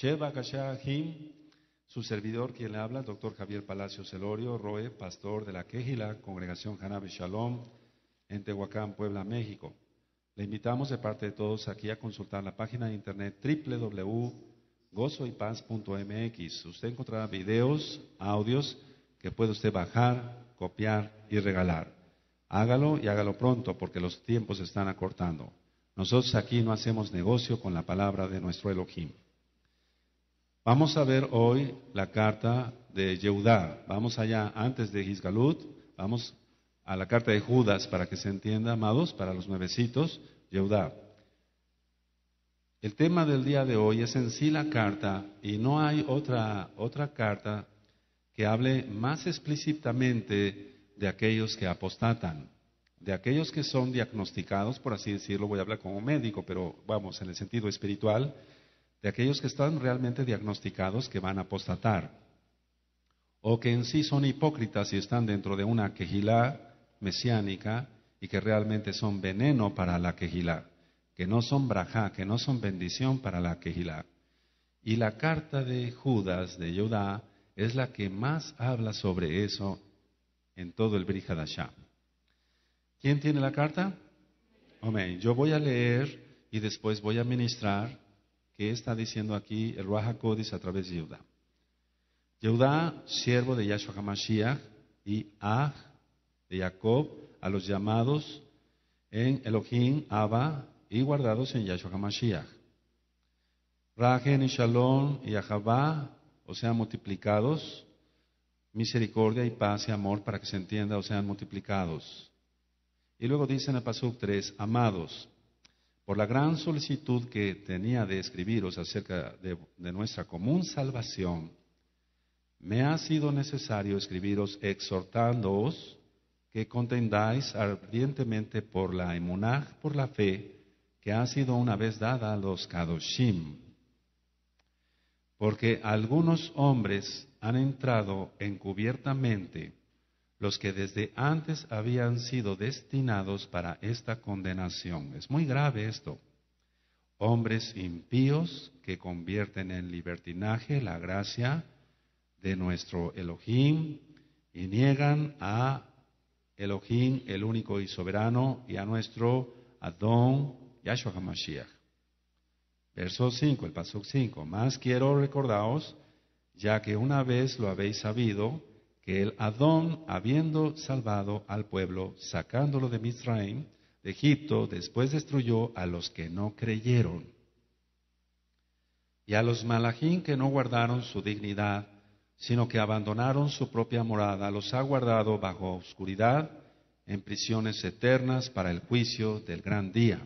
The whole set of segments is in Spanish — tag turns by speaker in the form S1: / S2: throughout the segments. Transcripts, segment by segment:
S1: Sheba Him, su servidor quien le habla, doctor Javier Palacio Celorio, Roe, pastor de la Quejila, Congregación Hanabi Shalom, en Tehuacán, Puebla, México. Le invitamos de parte de todos aquí a consultar la página de internet www.gozoypaz.mx. Usted encontrará videos, audios que puede usted bajar, copiar y regalar. Hágalo y hágalo pronto porque los tiempos se están acortando. Nosotros aquí no hacemos negocio con la palabra de nuestro Elohim. Vamos a ver hoy la carta de Yehudá. Vamos allá antes de Gisgalut. Vamos a la carta de Judas para que se entienda, amados, para los nuevecitos. Yehudá. El tema del día de hoy es en sí la carta y no hay otra, otra carta que hable más explícitamente de aquellos que apostatan, de aquellos que son diagnosticados, por así decirlo, voy a hablar como médico, pero vamos, en el sentido espiritual, de aquellos que están realmente diagnosticados que van a apostatar, o que en sí son hipócritas y están dentro de una quejilá mesiánica y que realmente son veneno para la quejilá, que no son brajá, que no son bendición para la quejilá. Y la carta de Judas, de Judá, es la que más habla sobre eso en todo el Brihadashá. ¿Quién tiene la carta? Amén. Yo voy a leer y después voy a ministrar que está diciendo aquí el Ruach a través de Yehudá. Yehudá, siervo de Yahshua HaMashiach, y Ah, de Jacob, a los llamados en Elohim, Abba, y guardados en Yahshua HaMashiach. Rajen y Shalom y o sean multiplicados, misericordia y paz y amor para que se entienda, o sean multiplicados. Y luego dice en el Pasuk 3, amados, por la gran solicitud que tenía de escribiros acerca de, nuestra común salvación, me ha sido necesario escribiros exhortándoos que contendáis ardientemente por la emunaj, por la fe, que ha sido una vez dada a los kadoshim. Porque algunos hombres han entrado encubiertamente, los que desde antes habían sido destinados para esta condenación. Es muy grave esto. Hombres impíos que convierten en libertinaje la gracia de nuestro Elohim y niegan a Elohim, el único y soberano, y a nuestro Adón, Yahshua HaMashiach. Verso 5, el paso 5. Más quiero recordaros, ya que una vez lo habéis sabido, el Adón, habiendo salvado al pueblo, sacándolo de Misraim, de Egipto, después destruyó a los que no creyeron y a los malajín que no guardaron su dignidad, sino que abandonaron su propia morada, los ha guardado bajo oscuridad en prisiones eternas para el juicio del gran día.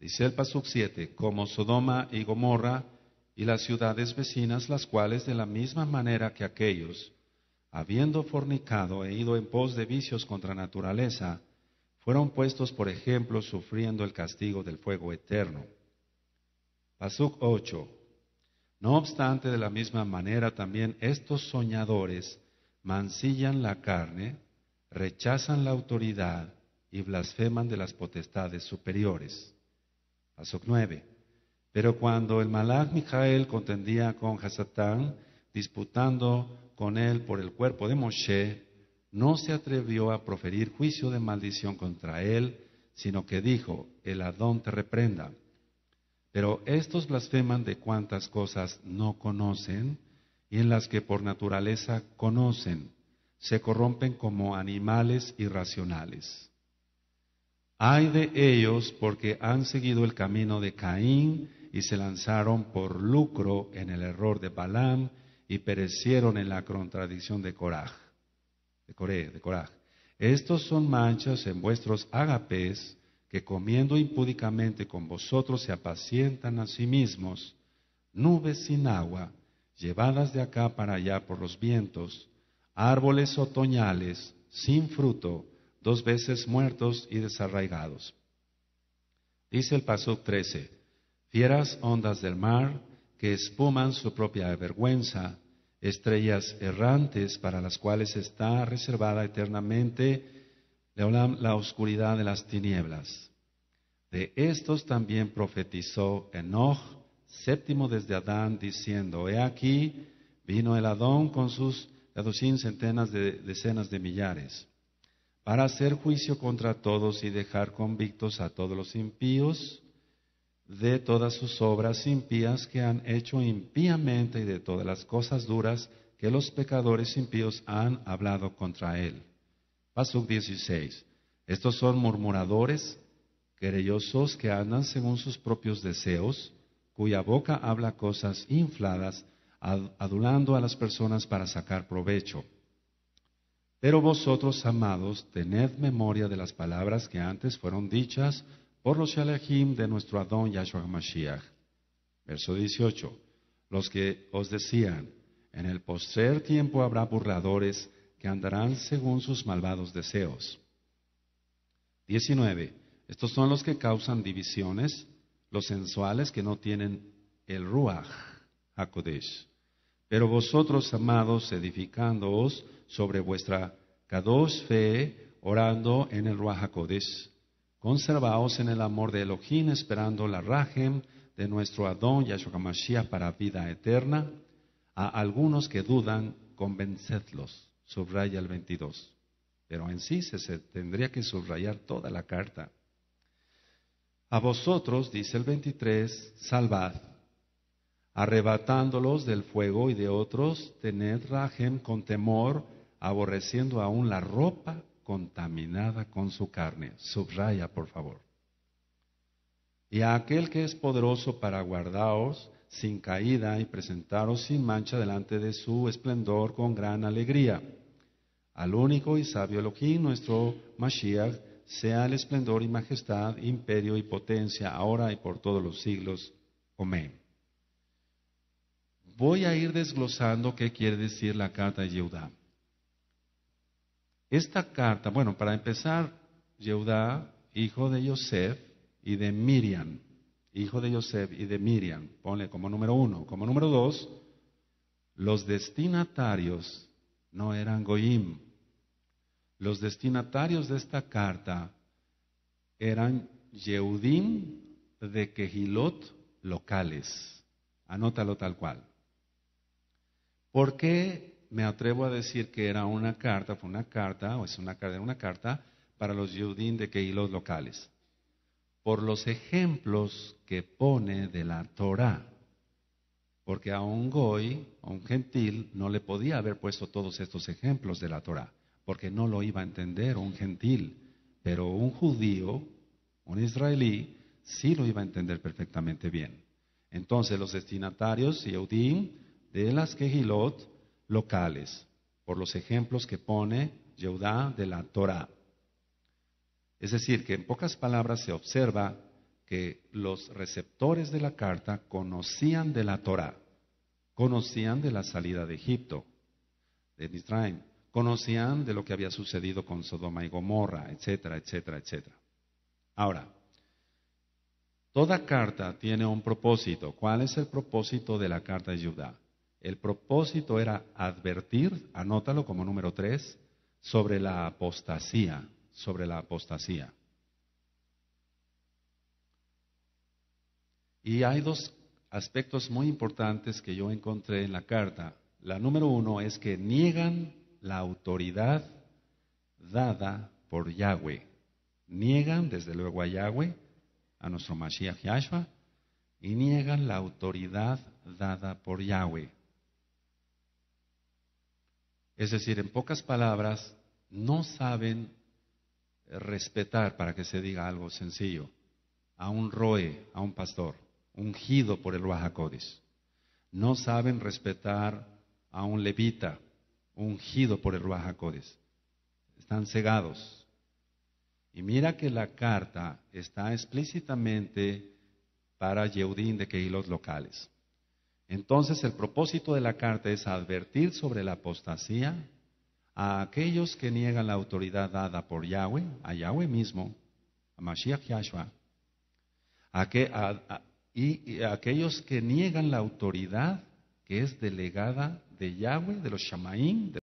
S1: Dice el Pasuk 7, como Sodoma y Gomorra y las ciudades vecinas, las cuales de la misma manera que aquellos habiendo fornicado e ido en pos de vicios contra naturaleza, fueron puestos por ejemplo sufriendo el castigo del fuego eterno. Pasuk 8. No obstante, de la misma manera también estos soñadores mancillan la carne, rechazan la autoridad y blasfeman de las potestades superiores. Pasuk 9. Pero cuando el malach Mijael contendía con Hasatán, disputando con él por el cuerpo de Moshe, no se atrevió a proferir juicio de maldición contra él, sino que dijo, el Adón te reprenda. Pero estos blasfeman de cuantas cosas no conocen y en las que por naturaleza conocen, se corrompen como animales irracionales. Ay de ellos porque han seguido el camino de Caín y se lanzaron por lucro en el error de Balaam y perecieron en la contradicción de Coraj. De de Coraj. Estos son manchas en vuestros agapés que comiendo impúdicamente con vosotros se apacientan a sí mismos, nubes sin agua, llevadas de acá para allá por los vientos, árboles otoñales sin fruto, dos veces muertos y desarraigados. Dice el paso 13, fieras ondas del mar, que espuman su propia vergüenza, estrellas errantes para las cuales está reservada eternamente la, oscuridad de las tinieblas. De estos también profetizó Enoch, séptimo desde Adán, diciendo, He aquí, vino el Adón con sus centenas de decenas de millares, para hacer juicio contra todos y dejar convictos a todos los impíos, de todas sus obras impías que han hecho impíamente y de todas las cosas duras que los pecadores impíos han hablado contra él. Pasuk 16. Estos son murmuradores, querellosos que andan según sus propios deseos, cuya boca habla cosas infladas, adulando a las personas para sacar provecho. Pero vosotros, amados, tened memoria de las palabras que antes fueron dichas los de nuestro Adón Verso 18. Los que os decían, en el poster tiempo habrá burladores que andarán según sus malvados deseos. 19. Estos son los que causan divisiones, los sensuales que no tienen el Ruach HaKodesh. Pero vosotros, amados, edificándoos sobre vuestra Kadosh fe, orando en el Ruach HaKodesh, Conservaos en el amor de Elohim, esperando la Rajem de nuestro Adón Yahshua Ashokamashia para vida eterna. A algunos que dudan, convencedlos. Subraya el 22. Pero en sí se, tendría que subrayar toda la carta. A vosotros, dice el 23, salvad, arrebatándolos del fuego y de otros, tened rajem con temor, aborreciendo aún la ropa contaminada con su carne. Subraya, por favor. Y a aquel que es poderoso para guardaos sin caída y presentaros sin mancha delante de su esplendor con gran alegría. Al único y sabio Elohim, nuestro Mashiach, sea el esplendor y majestad, imperio y potencia, ahora y por todos los siglos. Amén. Voy a ir desglosando qué quiere decir la carta de Yehudá. Esta carta, bueno, para empezar, Yehudá, hijo de Yosef y de Miriam, hijo de Yosef y de Miriam, ponle como número uno. Como número dos, los destinatarios no eran Goim. Los destinatarios de esta carta eran yeudim de Kehilot locales. Anótalo tal cual. ¿Por qué me atrevo a decir que era una carta, fue una carta, o es una carta, una carta para los Yudín de Keilos locales, por los ejemplos que pone de la Torah, porque a un goy, a un gentil, no le podía haber puesto todos estos ejemplos de la Torah, porque no lo iba a entender un gentil, pero un judío, un israelí, sí lo iba a entender perfectamente bien. Entonces los destinatarios Yehudim de las Kehilot locales, por los ejemplos que pone Yehudá de la Torah. Es decir, que en pocas palabras se observa que los receptores de la carta conocían de la Torah, conocían de la salida de Egipto, de Nisraim conocían de lo que había sucedido con Sodoma y Gomorra, etcétera, etcétera, etcétera. Ahora, toda carta tiene un propósito. ¿Cuál es el propósito de la carta de Judá? El propósito era advertir, anótalo como número tres, sobre la apostasía, sobre la apostasía. Y hay dos aspectos muy importantes que yo encontré en la carta. La número uno es que niegan la autoridad dada por Yahweh. Niegan, desde luego, a Yahweh, a nuestro Mashiach Yahshua, y niegan la autoridad dada por Yahweh. Es decir, en pocas palabras, no saben respetar, para que se diga algo sencillo, a un roe, a un pastor, ungido por el Ruajacodes. No saben respetar a un levita, ungido por el Ruajacodes. Están cegados. Y mira que la carta está explícitamente para Yeudín de Keilos locales. Entonces el propósito de la carta es advertir sobre la apostasía a aquellos que niegan la autoridad dada por Yahweh, a Yahweh mismo, a Mashiach Yahshua, y, a aquellos que niegan la autoridad que es delegada de Yahweh, de los Shamaín, de